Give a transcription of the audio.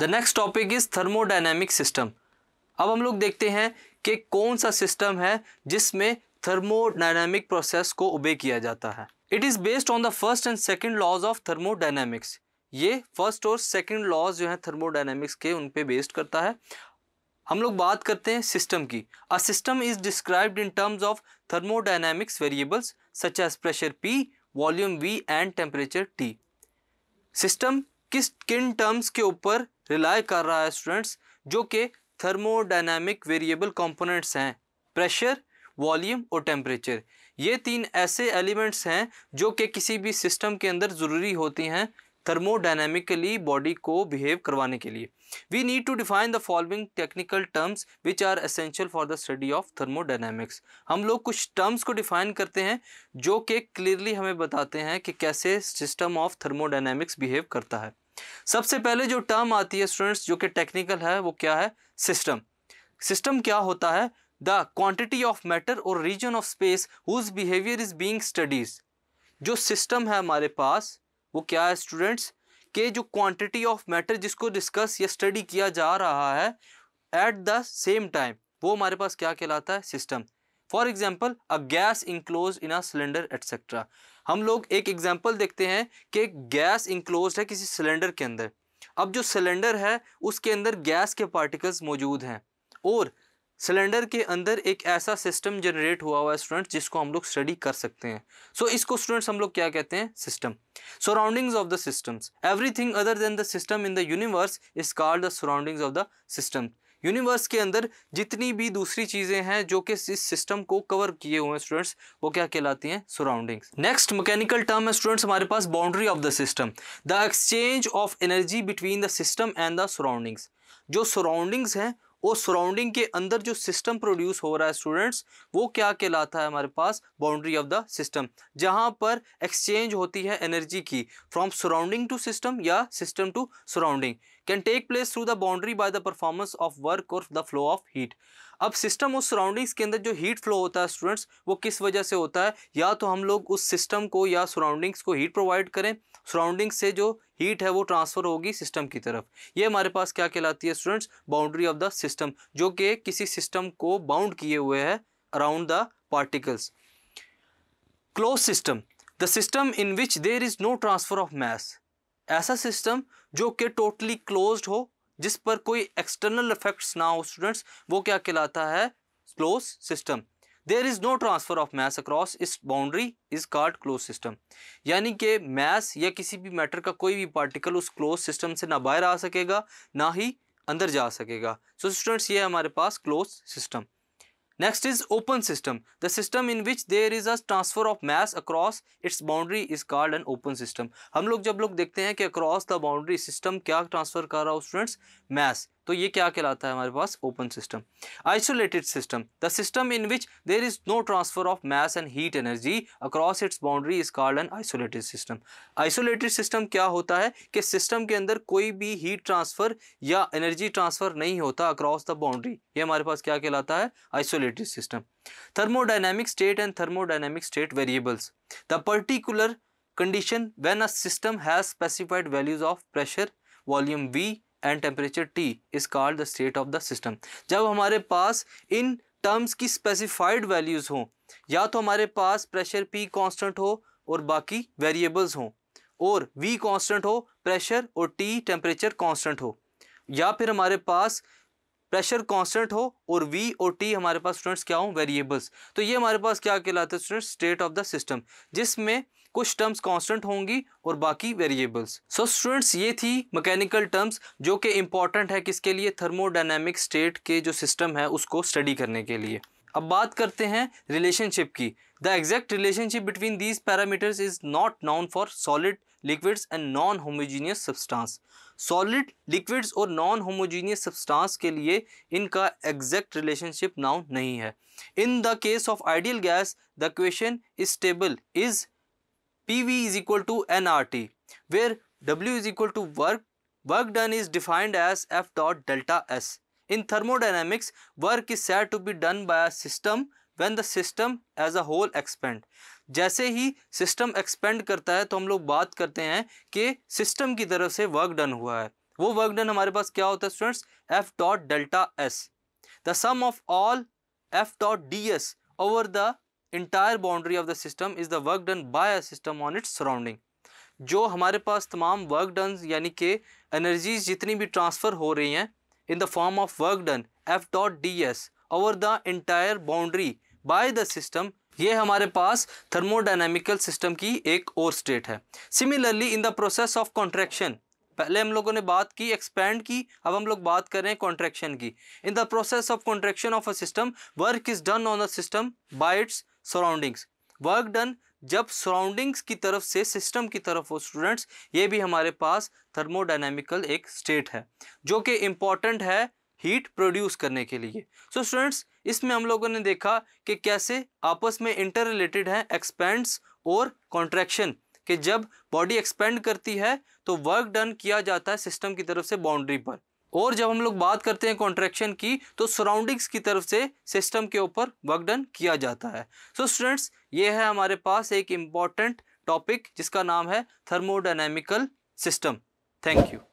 The next topic is thermodynamic system अब हम लोग देखते हैं कि कौन सा सिस्टम है जिसमें थर्मोडाइनेमिक प्रोसेस को ओबे किया जाता है it is based on the first and second laws of thermodynamics ये फर्स्ट और सेकेंड लॉज जो है थर्मोडाइनेमिक्स के उन पे बेस्ड करता है हम लोग बात करते हैं सिस्टम की a system is described in terms of thermodynamics variables such as pressure P volume V and temperature T system किस किन टर्म्स के ऊपर रिलाय कर रहा है स्टूडेंट्स जो कि थर्मोडाइनमिक वेरिएबल कंपोनेंट्स हैं प्रेशर वॉल्यूम और टेम्परेचर ये तीन ऐसे एलिमेंट्स हैं जो कि किसी भी सिस्टम के अंदर ज़रूरी होती हैं थर्मोडाइनमिकली बॉडी को बिहेव करवाने के लिए we need to define the following technical terms which are essential for the study of thermodynamics हम लोग कुछ टर्म्स को डिफाइन करते हैं जो कि क्लियरली हमें बताते हैं कि कैसे सिस्टम ऑफ थर्मोडाइनमिक्स बिहेव करता है सबसे पहले जो टर्म आती है स्टूडेंट्स जो कि टेक्निकल है वो क्या है सिस्टम सिस्टम क्या होता है द क्वांटिटी ऑफ मैटर और region of space whose behaviour is being studies जो सिस्टम है हमारे पास वो क्या है स्टूडेंट्स के जो क्वांटिटी ऑफ मैटर जिसको डिस्कस या स्टडी किया जा रहा है एट द सेम टाइम वो हमारे पास क्या कहलाता है system for example a gas enclose in a cylinder etcetera हम लोग एक एग्जाम्पल देखते हैं कि एक गैस इंक्लोज है किसी सिलेंडर के अंदर अब जो सिलेंडर है उसके अंदर गैस के पार्टिकल्स मौजूद हैं और सिलेंडर के अंदर एक ऐसा सिस्टम जनरेट हुआ हुआ है स्टूडेंट्स जिसको हम लोग स्टडी कर सकते हैं सो so, इसको स्टूडेंट्स हम लोग क्या कहते हैं system surroundings of the systems everything other than the system in the universe is called the surroundings of the system universe के अंदर जितनी भी दूसरी चीज़ें हैं जो कि इस सिस्टम को कवर किए हुए हैं स्टूडेंट्स वो क्या कहलाती हैं सराउंडिंग्स नेक्स्ट मैकेनिकल टर्म है स्टूडेंट्स हमारे पास boundary of the system the exchange of energy between the system and the surroundings जो सराउंडिंग्स हैं वो सराउंडिंग के अंदर जो सिस्टम प्रोड्यूस हो रहा है स्टूडेंट्स वो क्या कहलाता है हमारे पास बाउंड्री ऑफ द सिस्टम जहाँ पर एक्सचेंज होती है एनर्जी की फ्रॉम सराउंडिंग टू सिस्टम या system to surrounding can take place through the boundary by the performance of work और द फ्लो ऑफ हीट अब सिस्टम उस सराउंडिंग्स के अंदर जो हीट फ्लो होता है स्टूडेंट्स वो किस वजह से होता है या तो हम लोग उस सिस्टम को या सराउंडिंग्स को हीट प्रोवाइड करें सराउंडिंग्स से जो हीट है वो ट्रांसफ़र होगी सिस्टम की तरफ ये हमारे पास क्या कहलाती है students boundary of the system जो कि किसी सिस्टम को बाउंड किए हुए है around the particles close system the system in which there is no transfer of mass ऐसा सिस्टम जो कि टोटली क्लोज्ड हो जिस पर कोई एक्सटर्नल इफेक्ट्स ना हो स्टूडेंट्स वो क्या कहलाता है close system there is no transfer of mass across इस boundary is called close system यानी कि मैथ्स या किसी भी मैटर का कोई भी पार्टिकल उस क्लोज सिस्टम से ना बाहर आ सकेगा ना ही अंदर जा सकेगा सो so, स्टूडेंट्स ये हमारे पास close system Next is open system. The system in which there is a transfer of mass across its boundary is called an open system. हम लोग जब लोग देखते हैं कि across the boundary system क्या transfer कर रहा हो students? Mass. तो ये क्या कहलाता है हमारे पास open system isolated system the system in which there is no transfer of mass and heat energy across its boundary is called an isolated system isolated system क्या होता है कि सिस्टम के अंदर कोई भी हीट ट्रांसफर या एनर्जी ट्रांसफर नहीं होता अक्रॉस द बाउंड्री ये हमारे पास क्या कहलाता है isolated system thermodynamic state and thermodynamic state variables the particular condition when a system has specified values of pressure volume V and temperature T is called the state of the system जब हमारे पास इन terms की specified values हों या तो हमारे पास pressure P constant हो और बाकी वेरिएबल्स हों और वी कांस्टेंट हो प्रेशर और टी टेम्परेचर कांस्टेंट हो या फिर हमारे पास प्रेशर कांस्टेंट हो और वी और टी हमारे पास स्टूडेंट्स क्या हों वेरिएबल्स तो ये हमारे पास क्या कहलाते हैं students state of the system जिसमें कुछ टर्म्स कांस्टेंट होंगी और बाकी वेरिएबल्स सो स्टूडेंट्स ये थी मैकेनिकल टर्म्स जो कि इंपॉर्टेंट है किसके लिए थर्मोडाइनमिक स्टेट के जो सिस्टम है उसको स्टडी करने के लिए अब बात करते हैं रिलेशनशिप की the exact relationship between these parameters is not known for solid liquids and non homogeneous substance solid liquids और नॉन होमोजीनियस सब्सटेंस के लिए इनका एग्जैक्ट रिलेशनशिप नाउन नहीं है in the case of ideal gas the question is stable is PV is equal to nRT where W is equal to work. Work done is defined as F dot delta S. In thermodynamics, work is said to be done by a system when the system as a whole expand. जैसे ही system expand करता है तो हम लोग बात करते हैं कि सिस्टम की तरफ से वर्क डन हुआ है वो वर्क डन हमारे पास क्या होता है students F dot delta S the sum of all F dot D S over the entire boundary of the system is the work done by a system on its surrounding जो हमारे पास तमाम work done यानी कि energies जितनी भी transfer हो रही हैं in the form of work done F dot D S over the entire boundary by the system ये हमारे पास थर्मोडाइनमिकल सिस्टम की एक और स्टेट है similarly in the process of contraction पहले हम लोगों ने बात की एक्सपैंड की अब हम लोग बात कर रहे हैं कॉन्ट्रेक्शन की in the process of contraction of a system work is done on the system by its surroundings work done जब सराउंडिंग्स की तरफ से सिस्टम की तरफ हो स्टूडेंट्स ये भी हमारे पास थर्मोडाइनमिकल एक स्टेट है जो कि इम्पॉर्टेंट है हीट प्रोड्यूस करने के लिए सो so स्टूडेंट्स इसमें हम लोगों ने देखा कि कैसे आपस में इंटर रिलेटेड हैं एक्सपेंड्स और कॉन्ट्रैक्शन कि जब बॉडी एक्सपेंड करती है तो वर्क डन किया जाता है सिस्टम की तरफ से बाउंड्री पर और जब हम लोग बात करते हैं कॉन्ट्रैक्शन की तो सराउंडिंग्स की तरफ से सिस्टम के ऊपर वर्क डन किया जाता है सो so स्टूडेंट्स ये है हमारे पास एक इम्पॉर्टेंट टॉपिक जिसका नाम है थर्मोडाइनमिकल सिस्टम थैंक यू